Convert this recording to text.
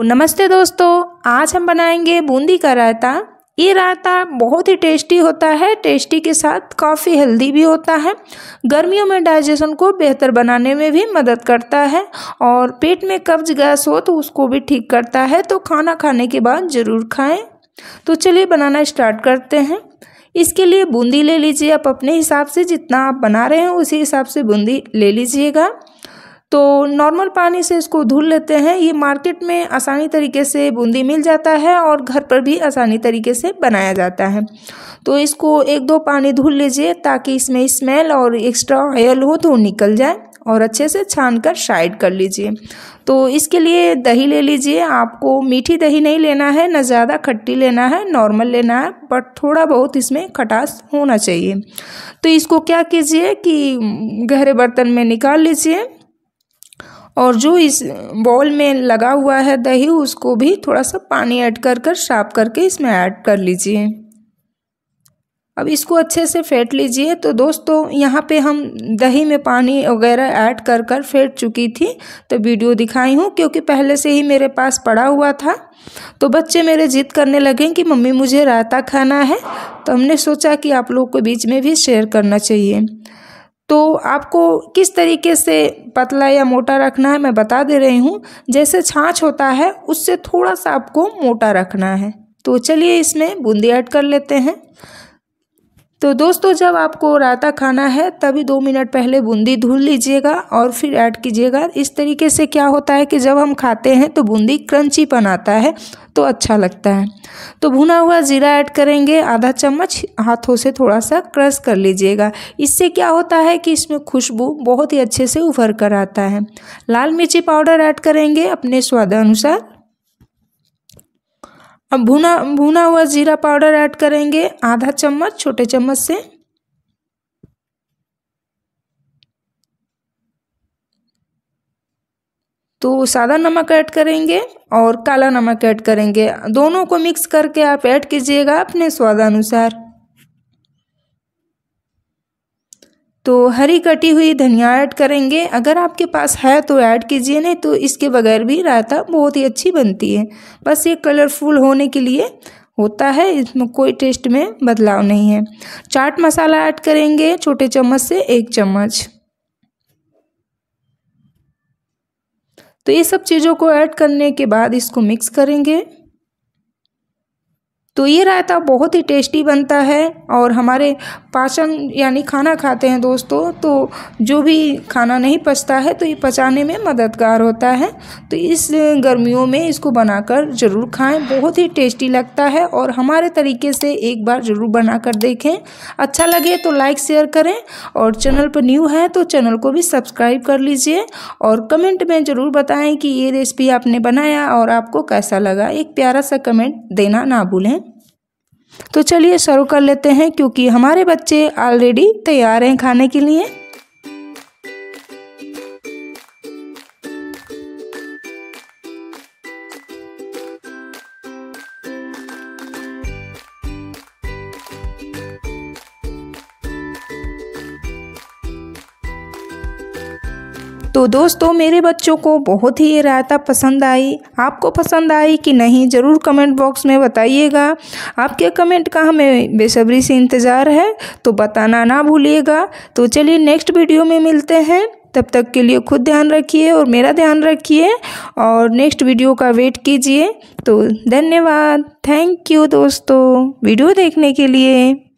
तो नमस्ते दोस्तों आज हम बनाएंगे बूंदी का रायता ये रायता बहुत ही टेस्टी होता है टेस्टी के साथ काफ़ी हेल्दी भी होता है गर्मियों में डाइजेशन को बेहतर बनाने में भी मदद करता है और पेट में कब्ज गैस हो तो उसको भी ठीक करता है तो खाना खाने के बाद ज़रूर खाएं तो चलिए बनाना स्टार्ट करते हैं इसके लिए बूंदी ले लीजिए आप अपने हिसाब से जितना आप बना रहे हैं उसी हिसाब से बूंदी ले लीजिएगा तो नॉर्मल पानी से इसको धुल लेते हैं ये मार्केट में आसानी तरीके से बूंदी मिल जाता है और घर पर भी आसानी तरीके से बनाया जाता है तो इसको एक दो पानी धुल लीजिए ताकि इसमें स्मेल और एक्स्ट्रा ऑयल हो तो निकल जाए और अच्छे से छान कर साइड कर लीजिए तो इसके लिए दही ले लीजिए आपको मीठी दही नहीं लेना है ना ज़्यादा खट्टी लेना है नॉर्मल लेना है बट थोड़ा बहुत इसमें खटास होना चाहिए तो इसको क्या कीजिए कि गहरे बर्तन में निकाल लीजिए और जो इस बॉल में लगा हुआ है दही उसको भी थोड़ा सा पानी ऐड कर कर साफ करके इसमें ऐड कर लीजिए अब इसको अच्छे से फेंट लीजिए तो दोस्तों यहाँ पे हम दही में पानी वगैरह ऐड कर कर फेंट चुकी थी तो वीडियो दिखाई हूँ क्योंकि पहले से ही मेरे पास पड़ा हुआ था तो बच्चे मेरे जिद करने लगे कि मम्मी मुझे रायता खाना है तो हमने सोचा कि आप लोग को बीच में भी शेयर करना चाहिए तो आपको किस तरीके से पतला या मोटा रखना है मैं बता दे रही हूँ जैसे छाछ होता है उससे थोड़ा सा आपको मोटा रखना है तो चलिए इसमें बूंदी ऐड कर लेते हैं तो दोस्तों जब आपको रायता खाना है तभी दो मिनट पहले बूंदी धुल लीजिएगा और फिर ऐड कीजिएगा इस तरीके से क्या होता है कि जब हम खाते हैं तो बूंदी क्रंची आता है तो अच्छा लगता है तो भुना हुआ जीरा ऐड करेंगे आधा चम्मच हाथों से थोड़ा सा क्रश कर लीजिएगा इससे क्या होता है कि इसमें खुशबू बहुत ही अच्छे से उभर कर आता है लाल मिर्ची पाउडर ऐड करेंगे अपने स्वाद अनुसार अब भुना भुना हुआ जीरा पाउडर ऐड करेंगे आधा चम्मच छोटे चम्मच से तो सादा नमक ऐड करेंगे और काला नमक ऐड करेंगे दोनों को मिक्स करके आप ऐड कीजिएगा अपने स्वादानुसार तो हरी कटी हुई धनिया ऐड करेंगे अगर आपके पास है तो ऐड कीजिए नहीं तो इसके बगैर भी रायता बहुत ही अच्छी बनती है बस ये कलरफुल होने के लिए होता है इसमें कोई टेस्ट में बदलाव नहीं है चाट मसाला ऐड करेंगे छोटे चम्मच से एक चम्मच तो ये सब चीज़ों को ऐड करने के बाद इसको मिक्स करेंगे तो ये रायता बहुत ही टेस्टी बनता है और हमारे पाचन यानी खाना खाते हैं दोस्तों तो जो भी खाना नहीं पचता है तो ये पचाने में मददगार होता है तो इस गर्मियों में इसको बनाकर ज़रूर खाएं बहुत ही टेस्टी लगता है और हमारे तरीके से एक बार ज़रूर बनाकर देखें अच्छा लगे तो लाइक शेयर करें और चैनल पर न्यू है तो चैनल को भी सब्सक्राइब कर लीजिए और कमेंट में ज़रूर बताएँ कि ये रेसिपी आपने बनाया और आपको कैसा लगा एक प्यारा सा कमेंट देना ना भूलें तो चलिए शुरू कर लेते हैं क्योंकि हमारे बच्चे ऑलरेडी तैयार हैं खाने के लिए तो दोस्तों मेरे बच्चों को बहुत ही ये रायता पसंद आई आपको पसंद आई कि नहीं ज़रूर कमेंट बॉक्स में बताइएगा आपके कमेंट का हमें बेसब्री से इंतज़ार है तो बताना ना भूलिएगा तो चलिए नेक्स्ट वीडियो में मिलते हैं तब तक के लिए खुद ध्यान रखिए और मेरा ध्यान रखिए और नेक्स्ट वीडियो का वेट कीजिए तो धन्यवाद थैंक यू दोस्तों वीडियो देखने के लिए